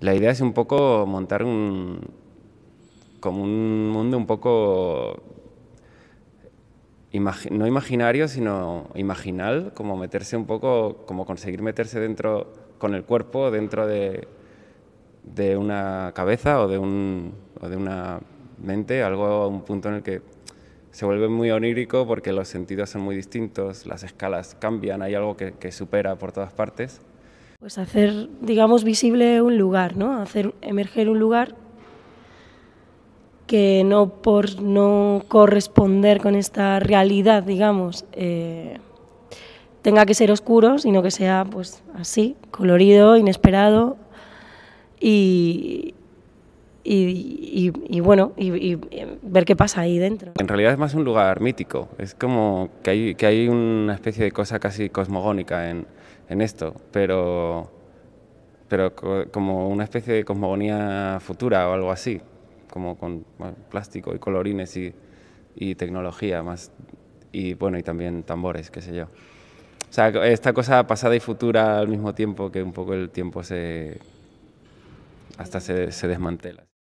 La idea es un poco montar un, como un mundo un poco no imaginario, sino imaginal, como meterse un poco, como conseguir meterse dentro con el cuerpo, dentro de, una cabeza o de, una mente, algo, a un punto en el que se vuelve muy onírico porque los sentidos son muy distintos, las escalas cambian, hay algo que supera por todas partes. Pues hacer, digamos, visible un lugar, ¿no? Hacer emerger un lugar que no por no corresponder con esta realidad, digamos, eh, tenga que ser oscuro, sino que sea pues así, colorido, inesperado y, y, bueno, y, eh, ver qué pasa ahí dentro. En realidad es más un lugar mítico, es como que hay, que hay una especie de cosa casi cosmogónica en, en esto, pero, pero como una especie de cosmogonía futura o algo así, como con plástico y colorines y, tecnología más, y bueno, y también tambores, qué sé yo. O sea, esta cosa pasada y futura al mismo tiempo que un poco el tiempo se hasta se desmantela.